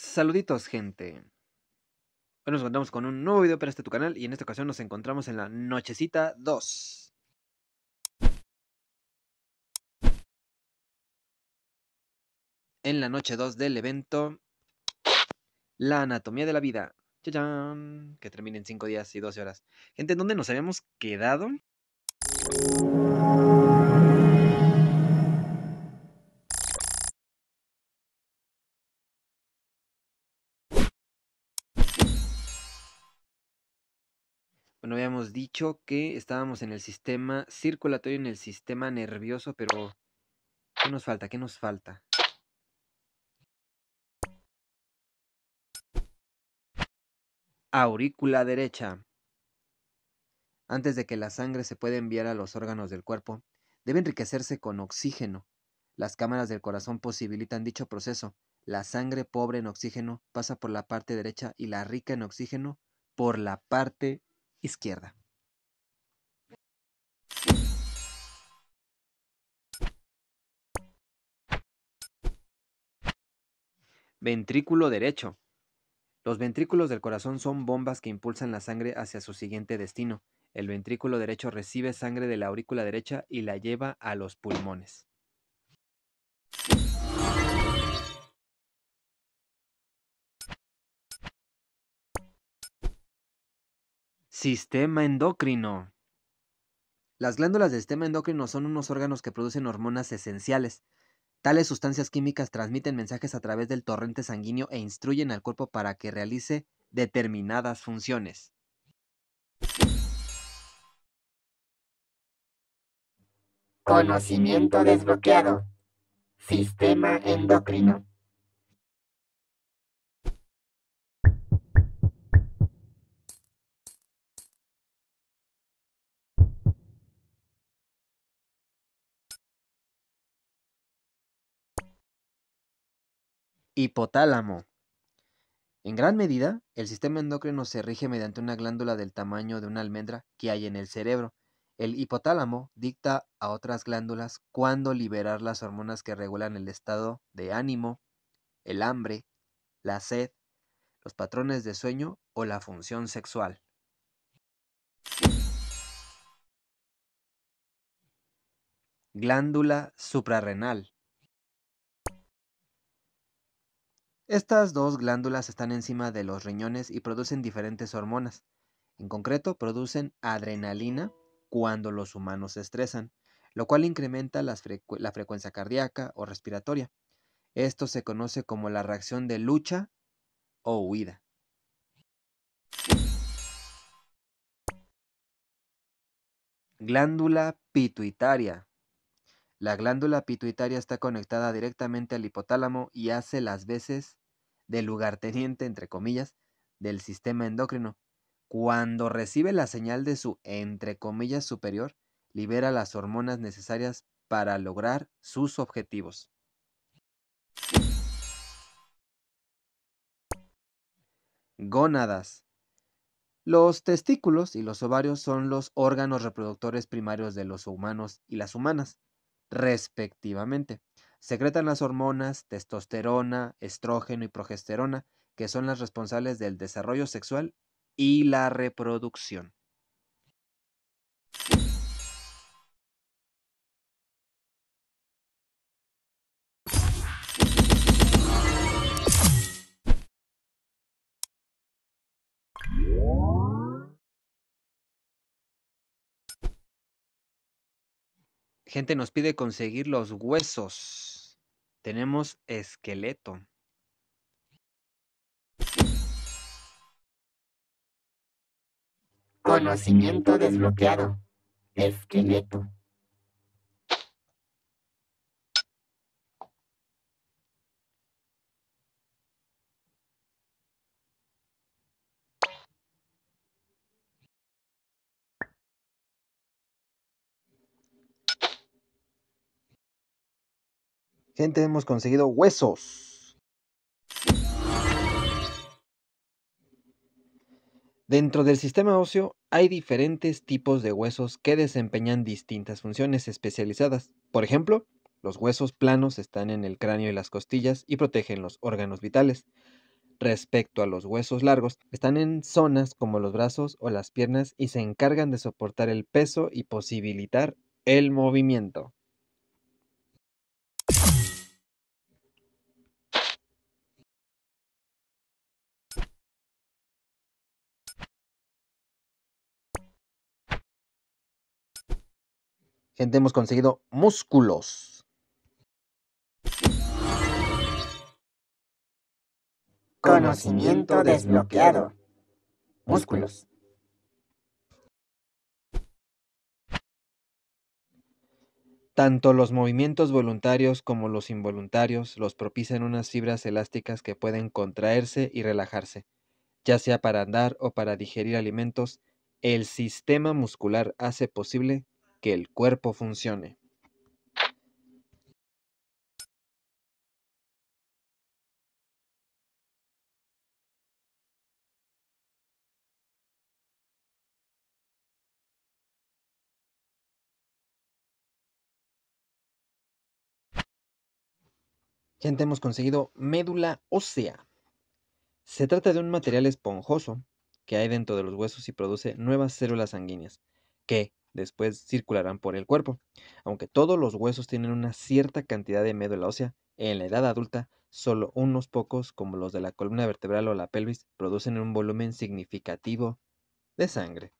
Saluditos gente. Hoy nos encontramos con un nuevo video para este tu canal y en esta ocasión nos encontramos en la Nochecita 2. En la noche 2 del evento La anatomía de la vida. Que termine en 5 días y 12 horas. Gente, dónde nos habíamos quedado? Bueno, habíamos dicho que estábamos en el sistema circulatorio, en el sistema nervioso, pero ¿qué nos falta? ¿Qué nos falta? Aurícula derecha. Antes de que la sangre se pueda enviar a los órganos del cuerpo, debe enriquecerse con oxígeno. Las cámaras del corazón posibilitan dicho proceso. La sangre pobre en oxígeno pasa por la parte derecha y la rica en oxígeno por la parte izquierda Ventrículo derecho. Los ventrículos del corazón son bombas que impulsan la sangre hacia su siguiente destino. El ventrículo derecho recibe sangre de la aurícula derecha y la lleva a los pulmones. Sistema endocrino. Las glándulas del sistema endocrino son unos órganos que producen hormonas esenciales. Tales sustancias químicas transmiten mensajes a través del torrente sanguíneo e instruyen al cuerpo para que realice determinadas funciones. Conocimiento desbloqueado. Sistema endocrino. Hipotálamo. En gran medida, el sistema endocrino se rige mediante una glándula del tamaño de una almendra que hay en el cerebro. El hipotálamo dicta a otras glándulas cuándo liberar las hormonas que regulan el estado de ánimo, el hambre, la sed, los patrones de sueño o la función sexual. Glándula suprarrenal. Estas dos glándulas están encima de los riñones y producen diferentes hormonas. En concreto, producen adrenalina cuando los humanos se estresan, lo cual incrementa la, frecuencia cardíaca o respiratoria. Esto se conoce como la reacción de lucha o huida. Glándula pituitaria. La glándula pituitaria está conectada directamente al hipotálamo y hace las veces lugar lugarteniente, entre comillas, del sistema endocrino. Cuando recibe la señal de su, entre comillas, superior, libera las hormonas necesarias para lograr sus objetivos. Gónadas. Los testículos y los ovarios son los órganos reproductores primarios de los humanos y las humanas, respectivamente. Secretan las hormonas testosterona, estrógeno y progesterona, que son las responsables del desarrollo sexual y la reproducción. Gente nos pide conseguir los huesos. Tenemos esqueleto. Conocimiento desbloqueado. Esqueleto. Gente, hemos conseguido huesos. Dentro del sistema óseo hay diferentes tipos de huesos que desempeñan distintas funciones especializadas. Por ejemplo, los huesos planos están en el cráneo y las costillas y protegen los órganos vitales. Respecto a los huesos largos, están en zonas como los brazos o las piernas y se encargan de soportar el peso y posibilitar el movimiento. hemos conseguido músculos. Conocimiento desbloqueado. Músculos. Tanto los movimientos voluntarios como los involuntarios los propician unas fibras elásticas que pueden contraerse y relajarse, ya sea para andar o para digerir alimentos. El sistema muscular hace posible que el cuerpo funcione. Gente, hemos conseguido médula ósea. Se trata de un material esponjoso que hay dentro de los huesos y produce nuevas células sanguíneas, que, después circularán por el cuerpo. Aunque todos los huesos tienen una cierta cantidad de médula ósea, en la edad adulta, solo unos pocos, como los de la columna vertebral o la pelvis, producen un volumen significativo de sangre.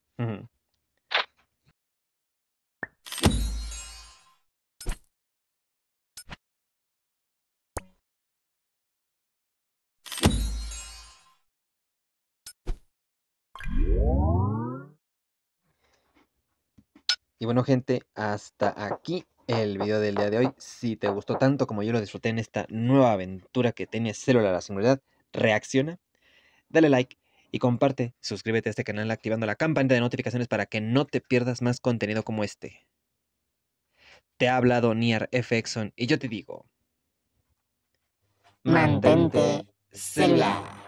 Y bueno, gente, hasta aquí el video del día de hoy. Si te gustó tanto como yo lo disfruté en esta nueva aventura que tiene Célula la Seguridad, reacciona, dale like y comparte. Suscríbete a este canal activando la campanita de notificaciones para que no te pierdas más contenido como este. Te ha hablado Nier F. y yo te digo... Mantente celular.